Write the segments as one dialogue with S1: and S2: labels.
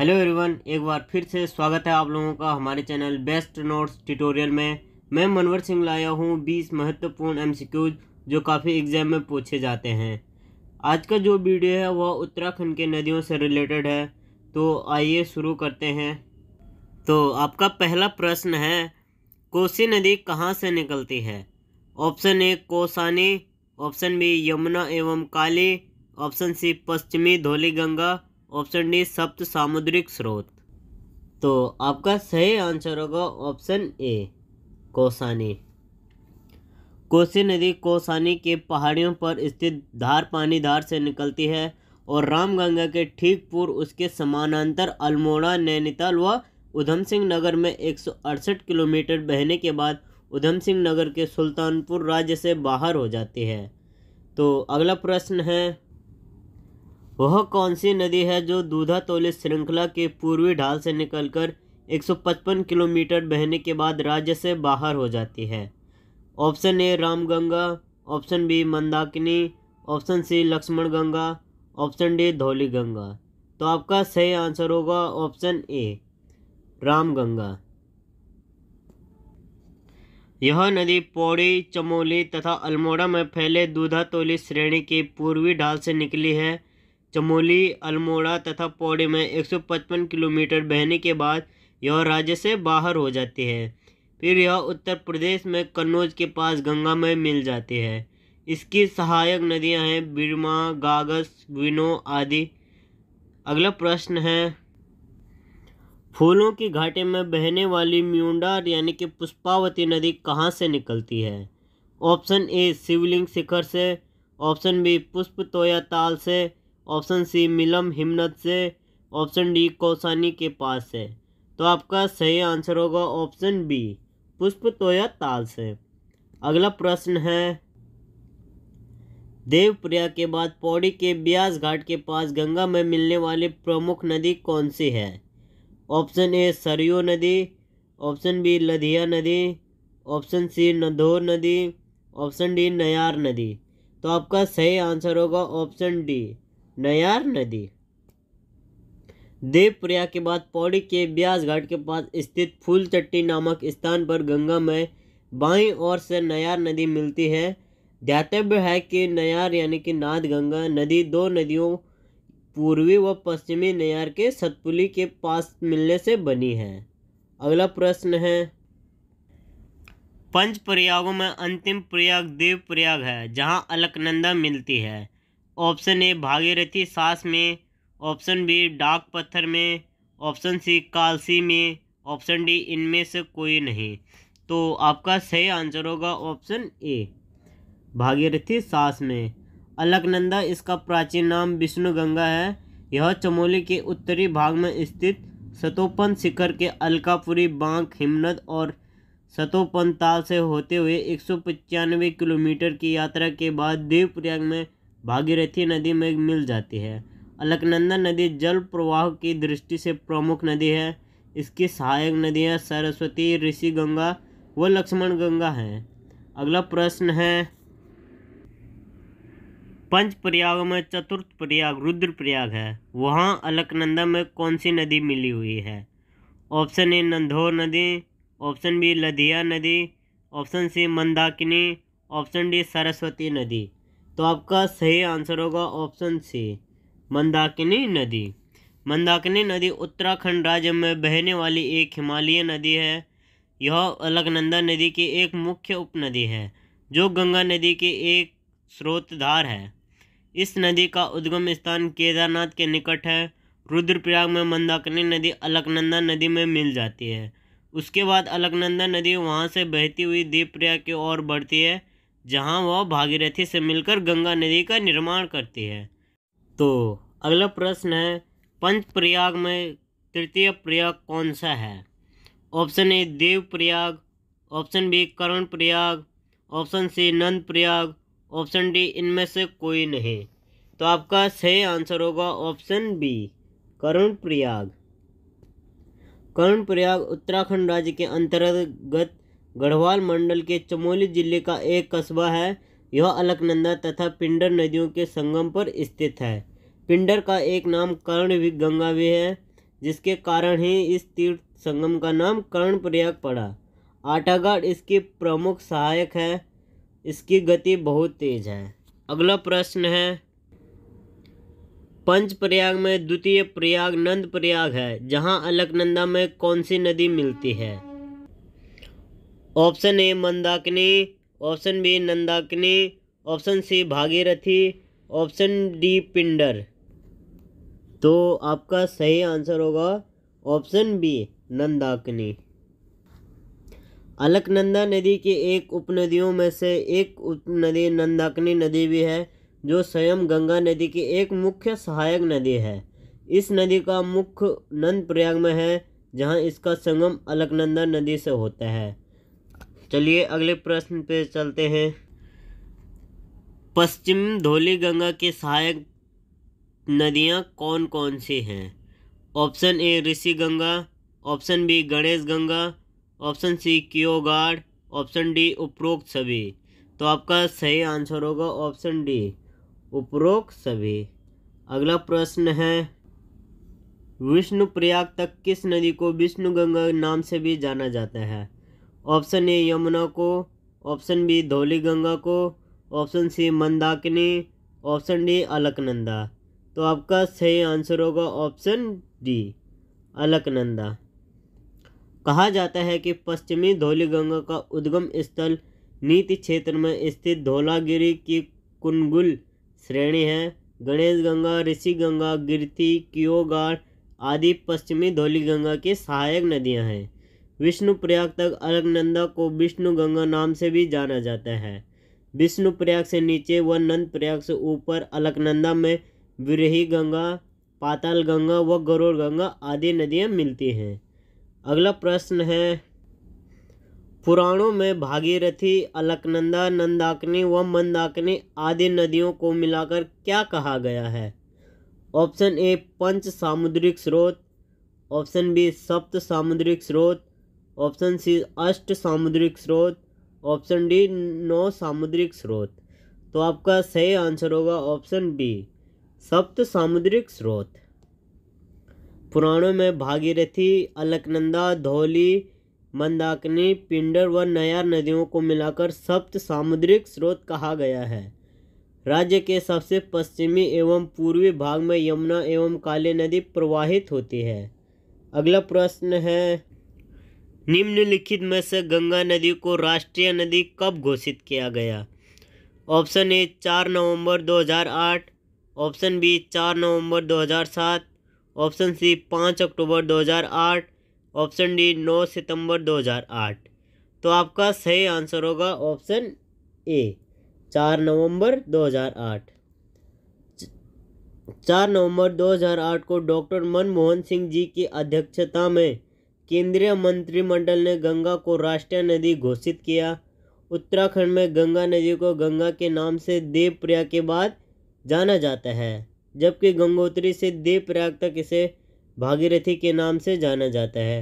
S1: hello everyone एक बार फिर से स्वागत है आप लोगों का हमारे चैनल बेस्ट नोट्स ट्यूटोरियल में मैं मनवर सिंह लाया हूं 20 महत्वपूर्ण एमसीक्यूज जो काफ़ी एग्जाम में पूछे जाते हैं आज का जो वीडियो है वह उत्तराखंड के नदियों से रिलेटेड है तो आइए शुरू करते हैं तो आपका पहला प्रश्न है कोसी नदी कहाँ से निकलती है option A Kosani option B Yamuna एवं काली ऑप्शन सी पश्चिमी धोली गंगा ऑप्शन डी सप्त सामुद्रिक स्रोत तो आपका सही आंसर होगा ऑप्शन ए कोसानी कोसी नदी कोसानी के पहाड़ियों पर स्थित धार पानी धार से निकलती है और रामगंगा के ठीक पूर्व उसके समानांतर अल्मोड़ा नैनीताल व उधम सिंह नगर में एक किलोमीटर बहने के बाद उधम सिंह नगर के सुल्तानपुर राज्य से बाहर हो जाती है तो अगला प्रश्न है वह कौन सी नदी है जो दूधा तोले श्रृंखला के पूर्वी ढाल से निकलकर 155 किलोमीटर बहने के बाद राज्य से बाहर हो जाती है option A Ramganga option B Mandakini option C Lakshman Ganga option D Dhauli Ganga तो आपका सही आंसर होगा ऑप्शन ए रामगंगा यह नदी पौड़ी चमोली तथा अल्मोड़ा में फैले दूधा तोली श्रेणी के पूर्वी ढाल से निकली है चमोली अल्मोड़ा तथा पौड़ी में 155 किलोमीटर बहने के बाद यह राज्य से बाहर हो जाती है फिर यह उत्तर प्रदेश में कन्नौज के पास गंगा में मिल जाती है इसकी सहायक नदियां हैं बिरमा गागस विनो आदि अगला प्रश्न है फूलों की घाटी में बहने वाली म्यूंडार यानी कि पुष्पावती नदी कहाँ से निकलती है ऑप्शन ए शिवलिंग शिखर से ऑप्शन बी पुष्प तोया ताल से ऑप्शन सी मिलम हिमनत से ऑप्शन डी कौसानी के पास से तो आपका सही आंसर होगा ऑप्शन बी पुष्प तोया ताल से अगला प्रश्न है देवप्रिया के बाद पौड़ी के ब्यास घाट के पास गंगा में मिलने वाली प्रमुख नदी कौन सी है ऑप्शन ए सरयू नदी ऑप्शन बी लधिया नदी ऑप्शन सी नदोर नदी ऑप्शन डी नयार नदी तो आपका सही आंसर होगा ऑप्शन डी नयार नदी प्रयाग के बाद पौड़ी के ब्यास घाट के पास स्थित फूलचट्टी नामक स्थान पर गंगा में बाई ओर से नयार नदी मिलती है ध्यातव्य है कि नयार यानी कि नाद गंगा नदी दो नदियों पूर्वी व पश्चिमी नयार के सतपुली के पास मिलने से बनी है अगला प्रश्न है पंच प्रयागों में अंतिम प्रयाग देव प्रयाग है जहाँ अलकनंदा मिलती है ऑप्शन ए भागीरथी सास में ऑप्शन बी डाक पत्थर में ऑप्शन सी कालसी में ऑप्शन डी इनमें से कोई नहीं तो आपका सही आंसर होगा ऑप्शन ए भागीरथी सास में अलकनंदा इसका प्राचीन नाम विष्णु गंगा है यह चमोली के उत्तरी भाग में स्थित सतोपन शिखर के अलकापुरी बांक हिमनद और सतोपन ताल से होते हुए एक किलोमीटर की यात्रा के बाद देवप्रयाग में भागीरथी नदी में मिल जाती है अलकनंदा नदी जल प्रवाह की दृष्टि से प्रमुख नदी है इसकी सहायक नदियाँ सरस्वती ऋषि गंगा व लक्ष्मण गंगा हैं अगला प्रश्न है पंच प्रयाग में चतुर्थ प्रयाग रुद्रप्रयाग है वहाँ अलकनंदा में कौन सी नदी मिली हुई है ऑप्शन ए नंदोर नदी ऑप्शन बी लधिया नदी option C Mandakini option D Saraswati नदी तो आपका सही आंसर होगा ऑप्शन सी मंदाकिनी नदी मंदाकिनी नदी उत्तराखंड राज्य में बहने वाली एक हिमालय नदी है यह अलकनंदा नदी की एक मुख्य उपनदी है जो गंगा नदी की एक स्रोतधार है इस नदी का उद्गम स्थान केदारनाथ के निकट है रुद्रप्रयाग में मंदाकिनी नदी अलकनंदा नदी में मिल जाती है उसके बाद अलकनंदा नदी वहाँ से बहती हुई दीप प्रयाग की ओर बढ़ती है जहां वह भागीरथी से मिलकर गंगा नदी का निर्माण करती है तो अगला प्रश्न है पंच प्रयाग में तृतीय प्रयाग कौन सा है option A Dev Prayag option B Karan Prayag option C Nand Prayag option D इनमें से कोई नहीं तो आपका सही आंसर होगा ऑप्शन बी करुण प्रयाग करुण प्रयाग उत्तराखंड राज्य के अंतर्गत गढ़वाल मंडल के चमोली जिले का एक कस्बा है यह अलकनंदा तथा पिंडर नदियों के संगम पर स्थित है पिंडर का एक नाम कर्ण भी गंगा भी है जिसके कारण ही इस तीर्थ संगम का नाम कर्ण प्रयाग पड़ा आटागढ़ इसकी प्रमुख सहायक है इसकी गति बहुत तेज है अगला प्रश्न है पंच प्रयाग में द्वितीय प्रयाग नंद प्रयाग है जहां अलकनंदा में कौन सी नदी मिलती है option A Mandakini option B Nandakini option C Bhagirathi option D Pindar तो आपका सही आंसर होगा ऑप्शन बी नंदाकिनी अलकनंदा नदी के एक उपनदियों में से एक उपनदी नंदाकिनी नदी भी है जो स्वयं गंगा नदी की एक मुख्य सहायक नदी है इस नदी का मुख्य नंदप्रयाग में है जहां इसका संगम अलकनंदा नदी से होता है चलिए अगले प्रश्न पे चलते हैं पश्चिम धोली गंगा के सहायक नदियाँ कौन कौन सी हैं option A Rishi Ganga option B Ganesh Ganga option C Kyogad option D उपरोक्त सभी तो आपका सही आंसर होगा ऑप्शन डी उपरोक्त सभी अगला प्रश्न है विष्णु प्रयाग तक किस नदी को विष्णु गंगा नाम से भी जाना जाता है ऑप्शन ए यमुना को ऑप्शन बी धौली गंगा को option C Mandakini option D Alaknanda तो आपका सही आंसर होगा ऑप्शन डी अलकनंदा कहा जाता है कि पश्चिमी धौली गंगा का उद्गम स्थल नीति क्षेत्र में स्थित धौलागिरी की कुनगुल श्रेणी है गणेश गंगा ऋषि गंगा गिरथी कियोगाड़ आदि पश्चिमी धौली गंगा की सहायक नदियां हैं विष्णु प्रयाग तक अलकनंदा को विष्णु गंगा नाम से भी जाना जाता है विष्णु प्रयाग से नीचे व नंद प्रयाग से ऊपर अलकनंदा में विरही गंगा पाताल गंगा व गरुड़ गंगा आदि नदियाँ मिलती हैं अगला प्रश्न है पुराणों में भागीरथी अलकनंदा नंदाकनी व मंदाकनी आदि नदियों को मिलाकर क्या कहा गया है ऑप्शन ए पंच सामुद्रिक स्रोत ऑप्शन बी सप्त सामुद्रिक स्रोत ऑप्शन सी अष्ट सामुद्रिक स्रोत ऑप्शन डी नौ सामुद्रिक स्रोत तो आपका सही आंसर होगा ऑप्शन बी सप्त सामुद्रिक स्रोत पुराणों में भागीरथी अलकनंदा धौली मंदाकिनी पिंडर व नया नदियों को मिलाकर सप्त सामुद्रिक स्रोत कहा गया है राज्य के सबसे पश्चिमी एवं पूर्वी भाग में यमुना एवं काली नदी प्रवाहित होती है अगला प्रश्न है निम्नलिखित में से गंगा नदी को राष्ट्रीय नदी कब घोषित किया गया ऑप्शन ए चार नवंबर 2008 ऑप्शन बी चार नवंबर 2007 ऑप्शन सी पाँच अक्टूबर 2008 ऑप्शन डी नौ सितंबर 2008 तो आपका सही आंसर होगा ऑप्शन ए चार नवंबर 2008 चार नवंबर 2008 को डॉक्टर मनमोहन सिंह जी की अध्यक्षता में केंद्रीय मंत्रिमंडल ने गंगा को राष्ट्रीय नदी घोषित किया उत्तराखंड में गंगा नदी को गंगा के नाम से देवप्रयाग के बाद जाना जाता है जबकि गंगोत्री से देवप्रयाग तक इसे भागीरथी के नाम से जाना जाता है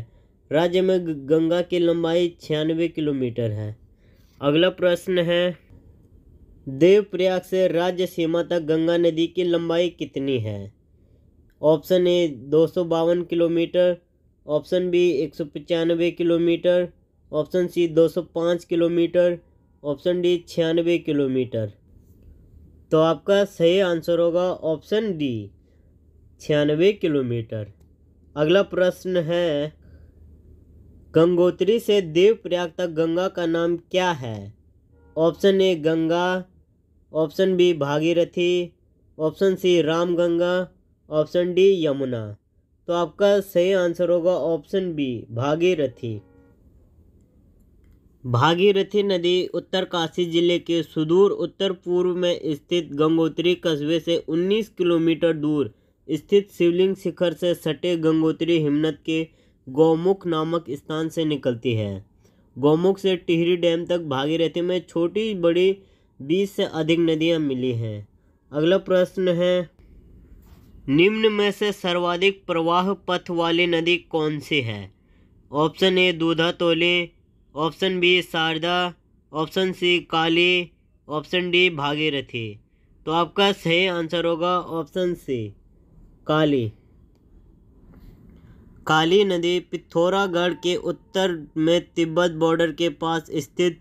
S1: राज्य में गंगा की लंबाई छियानवे किलोमीटर है अगला प्रश्न है देवप्रयाग से राज्य सीमा तक गंगा नदी की लंबाई कितनी है ऑप्शन ए दो किलोमीटर ऑप्शन बी एक सौ पचानवे किलोमीटर ऑप्शन सी दो सौ पाँच किलोमीटर ऑप्शन डी छियानवे किलोमीटर तो आपका सही आंसर होगा ऑप्शन डी छियानवे किलोमीटर अगला प्रश्न है गंगोत्री से देवप्रयाग तक गंगा का नाम क्या है option A Ganga option B Bhagirathi option C Ramganga option D Yamuna तो आपका सही आंसर होगा ऑप्शन बी भागीरथी भागीरथी नदी उत्तरकाशी जिले के सुदूर उत्तर पूर्व में स्थित गंगोत्री कस्बे से 19 किलोमीटर दूर स्थित शिवलिंग शिखर से सटे गंगोत्री हिमनद के गौमुख नामक स्थान से निकलती है गौमुख से टिहरी डैम तक भागीरथी में छोटी बड़ी बीस से अधिक नदियाँ मिली हैं अगला प्रश्न है निम्न में से सर्वाधिक प्रवाह पथ वाली नदी कौन सी है option A Dudha Tole option B Sharda option C Kali option D Bhagirathi तो आपका सही आंसर होगा ऑप्शन सी काली काली नदी पिथौरागढ़ के उत्तर में तिब्बत बॉर्डर के पास स्थित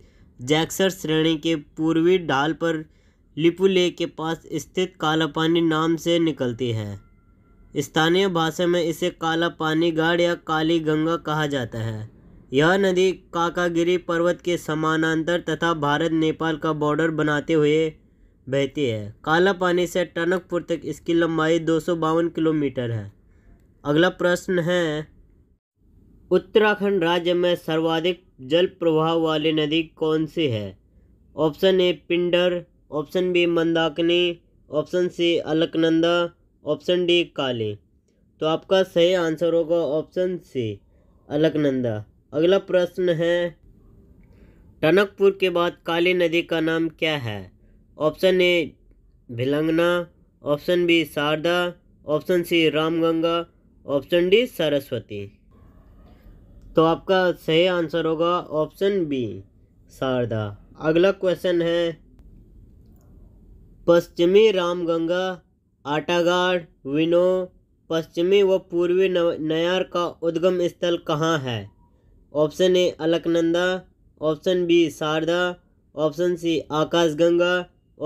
S1: जैक्सर श्रेणी के पूर्वी ढाल पर लिपुले के पास स्थित कालापानी नाम से निकलती है स्थानीय भाषा में इसे काला पानी गाढ़ या काली गंगा कहा जाता है यह नदी काकागिरी पर्वत के समानांतर तथा भारत नेपाल का बॉर्डर बनाते हुए बहती है काला पानी से टनकपुर तक इसकी लंबाई दो किलोमीटर है अगला प्रश्न है उत्तराखंड राज्य में सर्वाधिक जल प्रवाह वाली नदी कौन सी है option A Pindar option B Mandakini option C Alaknanda option D Kali तो आपका सही आंसर होगा ऑप्शन सी अलकनंदा अगला प्रश्न है टनकपुर के बाद काली नदी का नाम क्या है option A Bhilangana option B Sharda option C Ramganga option D Saraswati तो आपका सही आंसर होगा ऑप्शन बी शारदा अगला क्वेश्चन है पश्चिमी रामगंगा आटागाड विनो पश्चिमी व पूर्वी नयार का उद्गम स्थल कहाँ है option A Alaknanda option B Sharda option C Akashganga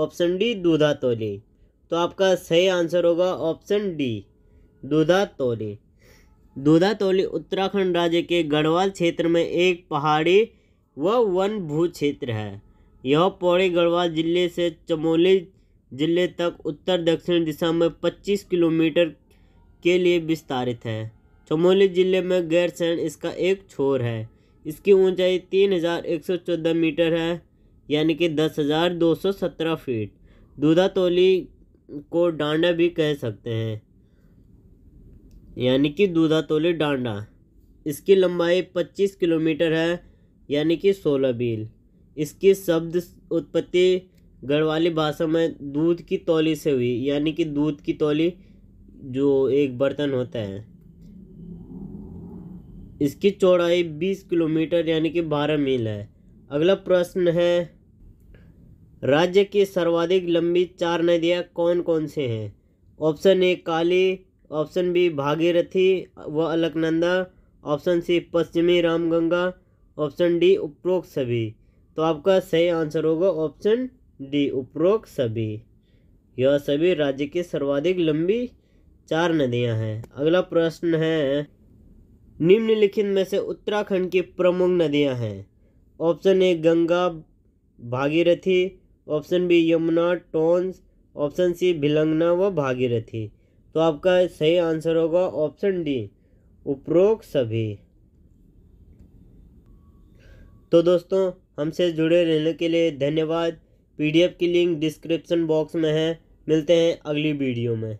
S1: option D दूधा तोली तो आपका सही आंसर होगा ऑप्शन डी दूधा तोली दूधा तोली उत्तराखंड राज्य के गढ़वाल क्षेत्र में एक पहाड़ी व वन भू क्षेत्र है यह पौड़ी गढ़वाल जिले से चमोली जिले तक उत्तर दक्षिण दिशा में 25 किलोमीटर के लिए विस्तारित है चमोली जिले में गैरसैन इसका एक छोर है इसकी ऊंचाई 3114 मीटर है यानी कि 10,217 फीट दूधा तोली को डांडा भी कह सकते हैं यानी कि दूधा तोली डांडा इसकी लंबाई 25 किलोमीटर है यानी कि 16 बील इसकी शब्द उत्पत्ति गढ़वाली भाषा में दूध की तौली से हुई यानी कि दूध की तौली जो एक बर्तन होता है इसकी चौड़ाई 20 किलोमीटर यानी कि 12 मील है अगला प्रश्न है राज्य की सर्वाधिक लंबी चार नदियाँ कौन कौन से हैं option A Kali option B Bhagirathi व अलकनंदा ऑप्शन सी पश्चिमी रामगंगा ऑप्शन डी उपरोक्त सभी तो आपका सही आंसर होगा ऑप्शन दी उपरोक्त सभी यह सभी राज्य की सर्वाधिक लंबी चार नदियां हैं अगला प्रश्न है निम्नलिखित में से उत्तराखंड की प्रमुख नदियां हैं option A Ganga Bhagirathi option B Yamuna Tons option C Bhilangana व भागीरथी तो आपका सही आंसर होगा ऑप्शन डी उपरोक्त सभी तो दोस्तों हमसे जुड़े रहने के लिए धन्यवाद पीडीएफ की लिंक डिस्क्रिप्शन बॉक्स में है मिलते हैं अगली वीडियो में